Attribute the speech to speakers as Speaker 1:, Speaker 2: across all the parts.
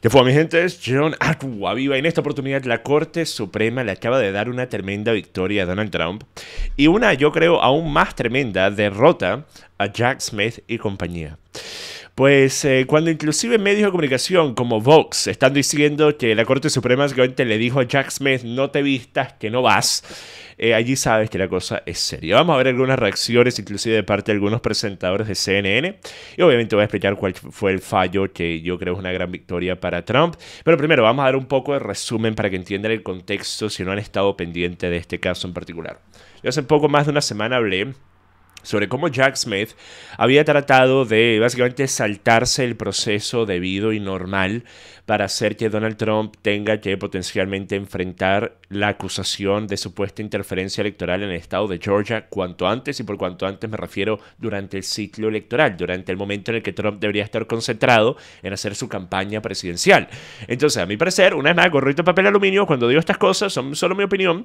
Speaker 1: Ya fue, mi gente, es John Aqua. Viva. En esta oportunidad, la Corte Suprema le acaba de dar una tremenda victoria a Donald Trump y una, yo creo, aún más tremenda derrota a Jack Smith y compañía. Pues eh, cuando inclusive medios de comunicación como Vox están diciendo que la Corte Suprema básicamente le dijo a Jack Smith no te vistas, que no vas, eh, allí sabes que la cosa es seria. Vamos a ver algunas reacciones inclusive de parte de algunos presentadores de CNN y obviamente voy a explicar cuál fue el fallo que yo creo es una gran victoria para Trump. Pero primero vamos a dar un poco de resumen para que entiendan el contexto si no han estado pendientes de este caso en particular. Yo hace poco más de una semana hablé sobre cómo Jack Smith había tratado de básicamente saltarse el proceso debido y normal para hacer que Donald Trump tenga que potencialmente enfrentar la acusación de supuesta interferencia electoral en el estado de Georgia cuanto antes, y por cuanto antes me refiero durante el ciclo electoral, durante el momento en el que Trump debería estar concentrado en hacer su campaña presidencial. Entonces, a mi parecer, una vez más, gorrito de papel aluminio, cuando digo estas cosas, son solo mi opinión,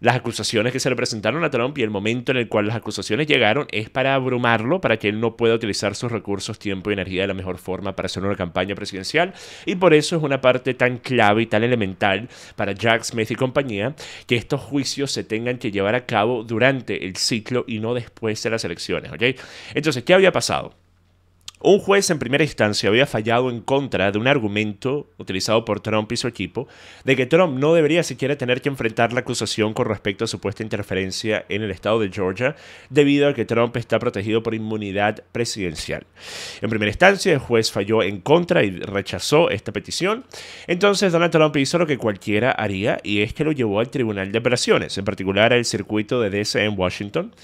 Speaker 1: las acusaciones que se le presentaron a Trump y el momento en el cual las acusaciones llegaron es para abrumarlo, para que él no pueda utilizar sus recursos, tiempo y energía de la mejor forma para hacer una campaña presidencial. Y por eso es una parte tan clave y tan elemental para Jack Smith y compañía que estos juicios se tengan que llevar a cabo durante el ciclo y no después de las elecciones. ¿ok? Entonces, ¿qué había pasado? Un juez en primera instancia había fallado en contra de un argumento utilizado por Trump y su equipo de que Trump no debería siquiera tener que enfrentar la acusación con respecto a supuesta interferencia en el estado de Georgia debido a que Trump está protegido por inmunidad presidencial. En primera instancia, el juez falló en contra y rechazó esta petición. Entonces Donald Trump hizo lo que cualquiera haría y es que lo llevó al Tribunal de Apelaciones, en particular al circuito de DC en Washington,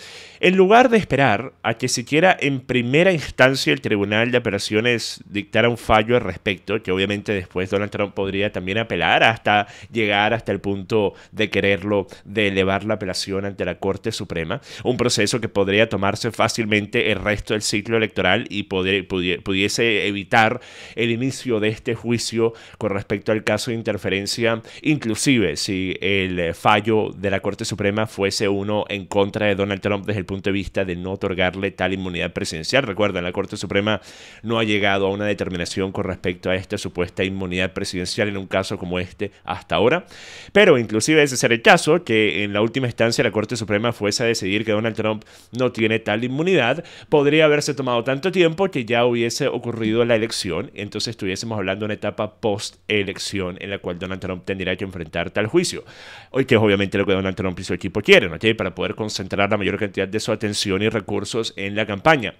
Speaker 1: en lugar de esperar a que siquiera en primera instancia el Tribunal de Apelaciones dictara un fallo al respecto, que obviamente después Donald Trump podría también apelar hasta llegar hasta el punto de quererlo, de elevar la apelación ante la Corte Suprema, un proceso que podría tomarse fácilmente el resto del ciclo electoral y pudiese evitar el inicio de este juicio con respecto al caso de interferencia, inclusive si el fallo de la Corte Suprema fuese uno en contra de Donald Trump desde el punto de vista de no otorgarle tal inmunidad presidencial. Recuerden, la Corte Suprema no ha llegado a una determinación con respecto a esta supuesta inmunidad presidencial en un caso como este hasta ahora. Pero inclusive ese ser el caso, que en la última instancia la Corte Suprema fuese a decidir que Donald Trump no tiene tal inmunidad, podría haberse tomado tanto tiempo que ya hubiese ocurrido la elección, entonces estuviésemos hablando de una etapa post-elección en la cual Donald Trump tendría que enfrentar tal juicio. Hoy que es obviamente lo que Donald Trump y su equipo quieren, ¿ok? Para poder concentrar la mayor cantidad de su atención y recursos en la campaña.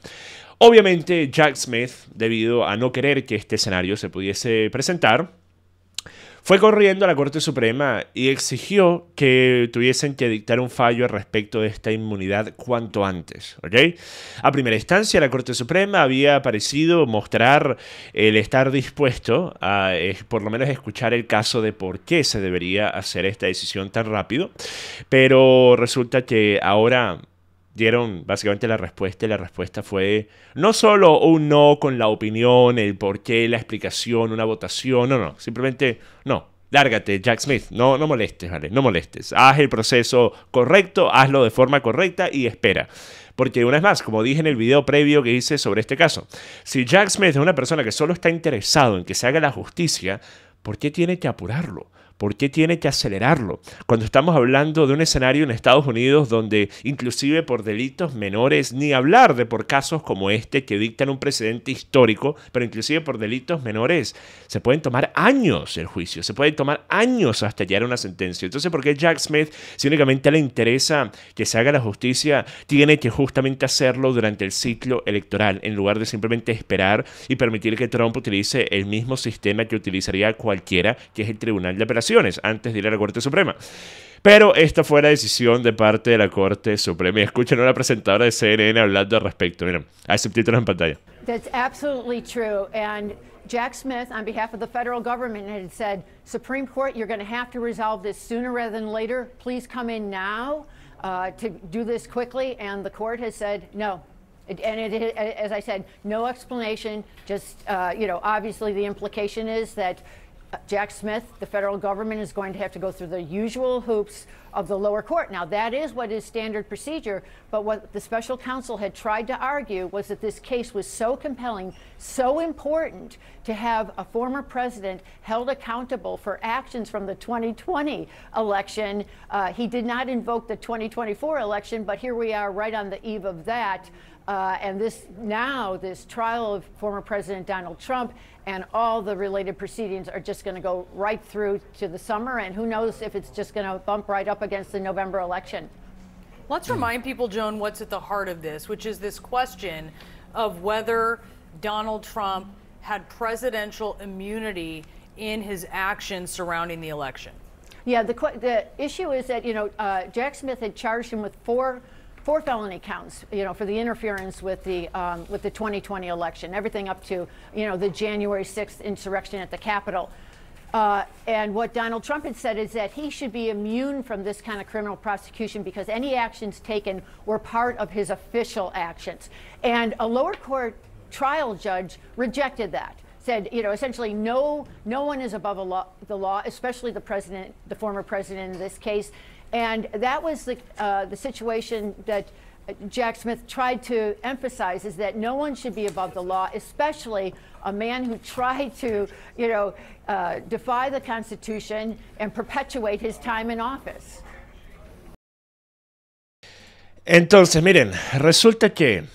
Speaker 1: Obviamente Jack Smith, debido a no querer que este escenario se pudiese presentar, fue corriendo a la Corte Suprema y exigió que tuviesen que dictar un fallo respecto de esta inmunidad cuanto antes. ¿okay? A primera instancia, la Corte Suprema había parecido mostrar el estar dispuesto a por lo menos escuchar el caso de por qué se debería hacer esta decisión tan rápido, pero resulta que ahora dieron básicamente la respuesta y la respuesta fue no solo un no con la opinión, el por qué, la explicación, una votación, no, no, simplemente no. Lárgate, Jack Smith, no, no molestes, ¿vale? No molestes. Haz el proceso correcto, hazlo de forma correcta y espera. Porque una vez más, como dije en el video previo que hice sobre este caso, si Jack Smith es una persona que solo está interesado en que se haga la justicia, ¿por qué tiene que apurarlo? ¿Por qué tiene que acelerarlo? Cuando estamos hablando de un escenario en Estados Unidos donde inclusive por delitos menores, ni hablar de por casos como este que dictan un precedente histórico, pero inclusive por delitos menores, se pueden tomar años el juicio, se pueden tomar años hasta llegar a una sentencia. Entonces, ¿por qué Jack Smith, si únicamente le interesa que se haga la justicia, tiene que justamente hacerlo durante el ciclo electoral, en lugar de simplemente esperar y permitir que Trump utilice el mismo sistema que utilizaría cualquiera, que es el Tribunal de Apelación? antes de ir a la Corte Suprema. Pero esta fue la decisión de parte de la Corte Suprema. Y escuchen a la presentadora de CNN hablando al respecto. Miren, hay subtítulos en pantalla.
Speaker 2: That's absolutely true. And Jack Smith, on behalf of the federal government, had said, Supreme Court, you're going to have to resolve this sooner rather than later. Please come in now uh, to do this quickly. And the court has said, no, and it, as I said, no explanation. Just uh, you know, obviously the implication is that Jack Smith, the federal government is going to have to go through the usual hoops of the lower court. Now, that is what is standard procedure, but what the special counsel had tried to argue was that this case was so compelling, so important to have a former president held accountable for actions from the 2020 election. Uh, he did not invoke the 2024 election, but here we are right on the eve of that. Uh, and this now, this trial of former President Donald Trump and all the related proceedings are just going to go right through to the summer. And who knows if it's just going to bump right up against the November election.
Speaker 3: Let's remind people, Joan, what's at the heart of this, which is this question of whether Donald Trump had presidential immunity in his actions surrounding the election.
Speaker 2: Yeah, the, the issue is that, you know, uh, Jack Smith had charged him with four four felony counts, you know, for the interference with the um, with the 2020 election, everything up to you know the January 6th insurrection at the Capitol. Uh, and what Donald Trump had said is that he should be immune from this kind of criminal prosecution because any actions taken were part of his official actions. And a lower court trial judge rejected that said, you know, essentially no no one is above law, the law, especially the president, the former president in this case. And that was the, uh, the situation that Jack Smith tried to emphasize is that no one should be above the law, especially a man who tried to, you know, uh, defy the Constitution and perpetuate his time in office.
Speaker 1: Entonces, miren, resulta que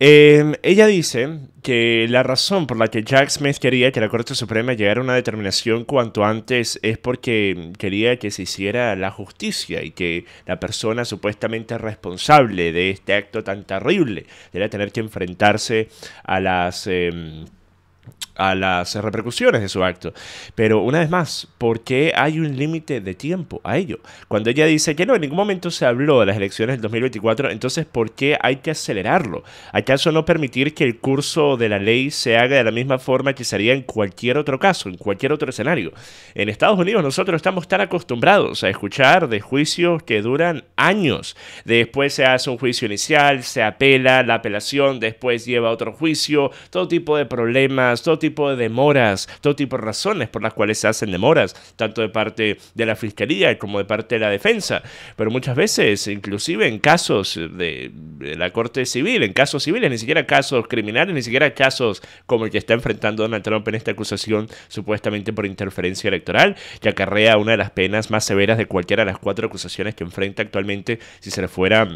Speaker 1: Em, ella dice que la razón por la que Jack Smith quería que la Corte Suprema llegara a una determinación cuanto antes es porque quería que se hiciera la justicia y que la persona supuestamente responsable de este acto tan terrible la tener que enfrentarse a las... Em, a las repercusiones de su acto. Pero una vez más, ¿por qué hay un límite de tiempo a ello? Cuando ella dice que no, en ningún momento se habló de las elecciones del 2024, entonces ¿por qué hay que acelerarlo? ¿Acaso no permitir que el curso de la ley se haga de la misma forma que sería en cualquier otro caso, en cualquier otro escenario? En Estados Unidos nosotros estamos tan acostumbrados a escuchar de juicios que duran años. Después se hace un juicio inicial, se apela, la apelación después lleva a otro juicio, todo tipo de problemas, todo tipo tipo de demoras, todo tipo de razones por las cuales se hacen demoras, tanto de parte de la Fiscalía como de parte de la defensa. Pero muchas veces, inclusive en casos de, de la Corte Civil, en casos civiles, ni siquiera casos criminales, ni siquiera casos como el que está enfrentando Donald Trump en esta acusación supuestamente por interferencia electoral, que acarrea una de las penas más severas de cualquiera de las cuatro acusaciones que enfrenta actualmente si se le fuera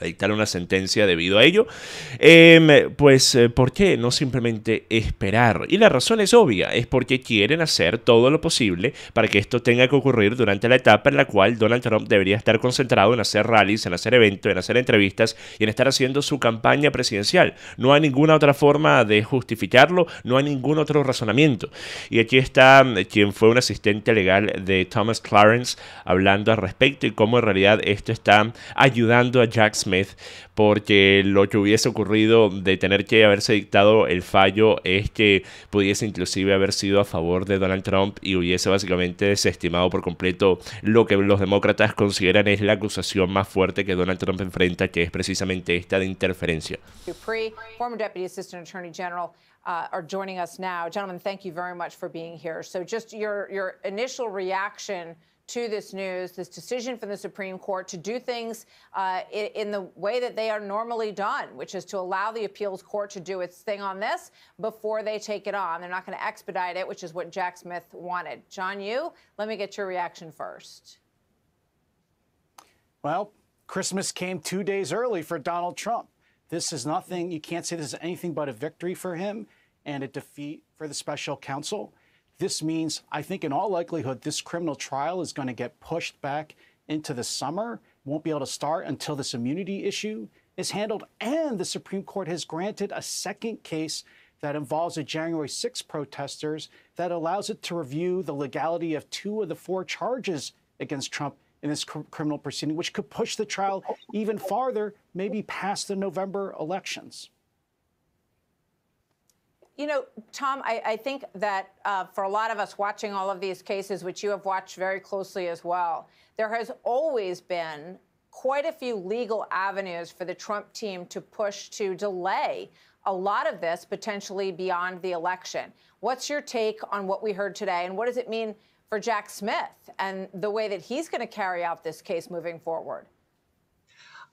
Speaker 1: dictar una sentencia debido a ello. Em, pues, eh, ¿por qué no simplemente esperar? Y la razón es obvia, es porque quieren hacer todo lo posible para que esto tenga que ocurrir durante la etapa en la cual Donald Trump debería estar concentrado en hacer rallies, en hacer eventos, en hacer entrevistas y en estar haciendo su campaña presidencial. No hay ninguna otra forma de justificarlo, no hay ningún otro razonamiento. Y aquí está em, quien fue un asistente legal de Thomas Clarence hablando al respecto y cómo en realidad esto está em, ayudando a Jack Smith, porque lo que hubiese ocurrido de tener que haberse dictado el fallo es que pudiese inclusive haber sido a favor de Donald Trump y hubiese básicamente desestimado por completo lo que los demócratas consideran es la acusación más fuerte que Donald Trump enfrenta, que es precisamente esta de interferencia.
Speaker 3: Dupree, former Deputy Assistant Attorney General. Uh, are joining us now. Gentlemen, thank you very much for being here. So, just your, your initial reaction to this news, this decision from the Supreme Court to do things uh, in, in, the way that they are normally done, which is to allow the appeals court to do its thing on this before they take it on. They're not going to expedite it, which is what Jack Smith wanted. John, you, let me get your reaction first.
Speaker 2: Well, Christmas came two days early for Donald Trump. This is nothing, you can't say this is anything but a victory for him and a defeat for the special counsel. This means, I think, in all likelihood, this criminal trial is going to get pushed back into the summer, won't be able to start until this immunity issue is handled. And the Supreme Court has granted a second case that involves the January 6 protesters that allows it to review the legality of two of the four charges against Trump in this cr criminal proceeding, which could push the trial even farther, maybe past the November elections.
Speaker 3: You know, Tom, I, I think that uh, for a lot of us watching all of these cases, which you have watched very closely as well, there has always been quite a few legal avenues for the Trump team to push to delay a lot of this potentially beyond the election. What's your take on what we heard today, and what does it mean for Jack Smith and the way that he's going to carry out this case moving forward?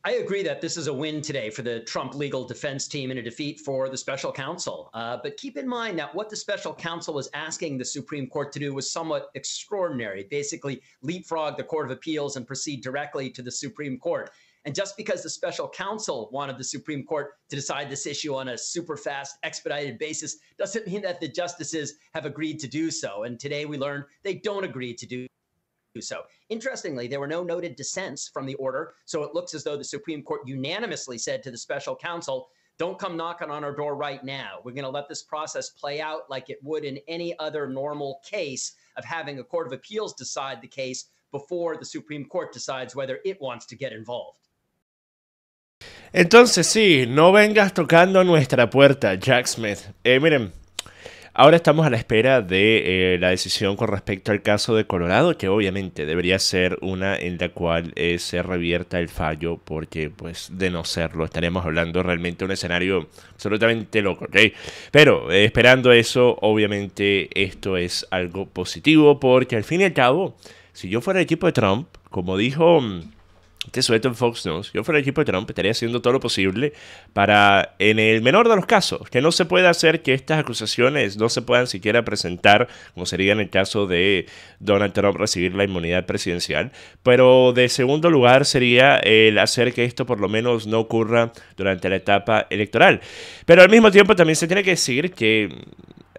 Speaker 2: I agree that this is a win today for the Trump legal defense team and a defeat for the special counsel. Uh, but keep in mind that what the special counsel was asking the Supreme Court to do was somewhat extraordinary basically, leapfrog the Court of Appeals and proceed directly to the Supreme Court. And just because the special counsel wanted the Supreme Court to decide this issue on a super fast, expedited basis doesn't mean that the justices have agreed to do so. And today we learned they don't agree to do do so. Interestingly, there were no noted dissents from the order, so it looks as though the Supreme Court unanimously said to the special counsel, don't come knocking on our door right now. We're going to let this process play out like it would in any other normal case of having a court of appeals decide the case before the Supreme Court decides whether it wants to get involved.
Speaker 1: Entonces sí, no vengas tocando nuestra puerta, Jack Smith. Eh, miren, Ahora estamos a la espera de eh, la decisión con respecto al caso de Colorado, que obviamente debería ser una en la cual eh, se revierta el fallo, porque pues de no serlo estaremos hablando realmente de un escenario absolutamente loco, ¿ok? Pero eh, esperando eso, obviamente esto es algo positivo, porque al fin y al cabo, si yo fuera el equipo de Trump, como dijo... Mm, este suelto en Fox News, yo fuera el equipo de Trump, estaría haciendo todo lo posible para, en el menor de los casos, que no se pueda hacer que estas acusaciones no se puedan siquiera presentar, como sería en el caso de Donald Trump recibir la inmunidad presidencial. Pero de segundo lugar sería el hacer que esto por lo menos no ocurra durante la etapa electoral. Pero al mismo tiempo también se tiene que decir que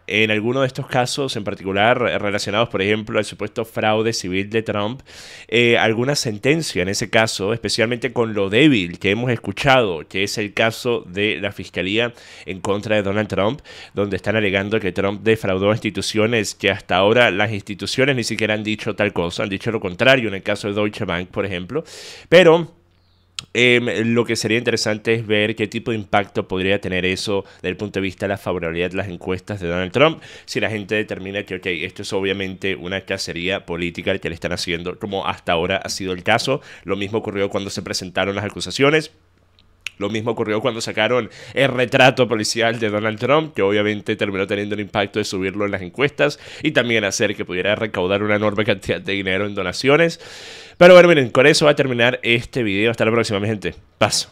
Speaker 1: en alguno de estos casos en particular eh, relacionados, por ejemplo, al supuesto fraude civil de Trump, eh, alguna sentencia en ese caso, especialmente con lo débil que hemos escuchado, que es el caso de la Fiscalía en contra de Donald Trump, donde están alegando que Trump defraudó instituciones que hasta ahora las instituciones ni siquiera han dicho tal cosa, han dicho lo contrario en el caso de Deutsche Bank, por ejemplo. Pero... Em, lo que sería interesante es ver qué tipo de impacto podría tener eso desde el punto de vista de la favorabilidad de las encuestas de Donald Trump, si la gente determina que, ok, esto es obviamente una cacería política que le están haciendo, como hasta ahora ha sido el caso. Lo mismo ocurrió cuando se presentaron las acusaciones. Lo mismo ocurrió cuando sacaron el retrato policial de Donald Trump, que obviamente terminó teniendo el impacto de subirlo en las encuestas y también hacer que pudiera recaudar una enorme cantidad de dinero en donaciones. Pero bueno, miren, con eso va a terminar este video. Hasta la próxima, mi gente. Paso.